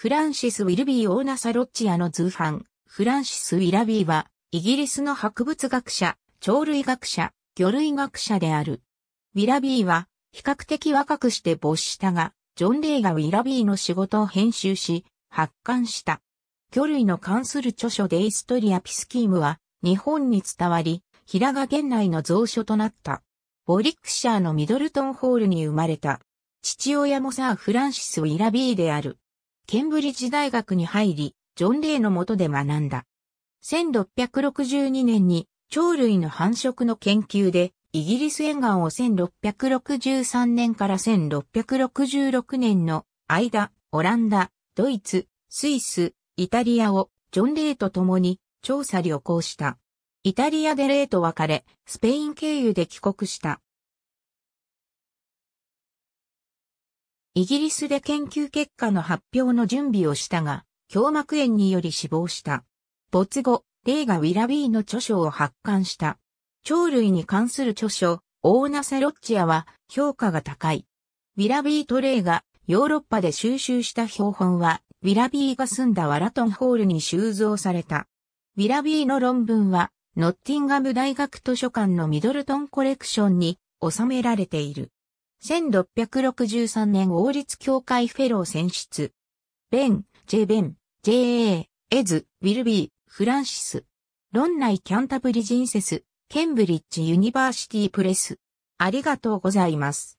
フランシス・ウィルビー・オーナサロッチアの図版、フランシス・ウィラビーは、イギリスの博物学者、鳥類学者、魚類学者である。ウィラビーは、比較的若くして没したが、ジョン・レイがウィラビーの仕事を編集し、発刊した。魚類の関する著書デイストリア・ピスキームは、日本に伝わり、平賀県内の蔵書となった。ボリックシャーのミドルトンホールに生まれた。父親もサー・フランシス・ウィラビーである。ケンブリッジ大学に入り、ジョン・レイの下で学んだ。1662年に鳥類の繁殖の研究で、イギリス沿岸を1663年から1666年の間、オランダ、ドイツ、スイス、イタリアをジョン・レイと共に調査旅行した。イタリアでレイと別れ、スペイン経由で帰国した。イギリスで研究結果の発表の準備をしたが、胸膜炎により死亡した。没後、レイがウィラビーの著書を発刊した。鳥類に関する著書、オーナセロッチアは評価が高い。ウィラビーとレイがヨーロッパで収集した標本は、ウィラビーが住んだワラトンホールに収蔵された。ウィラビーの論文は、ノッティンガム大学図書館のミドルトンコレクションに収められている。1663年王立協会フェロー選出。ベン、ジェ・ベン、J.A., エズ、ウィルビー、フランシス。ロンナイ・キャンタブリ・ジンセス、ケンブリッジ・ユニバーシティ・プレス。ありがとうございます。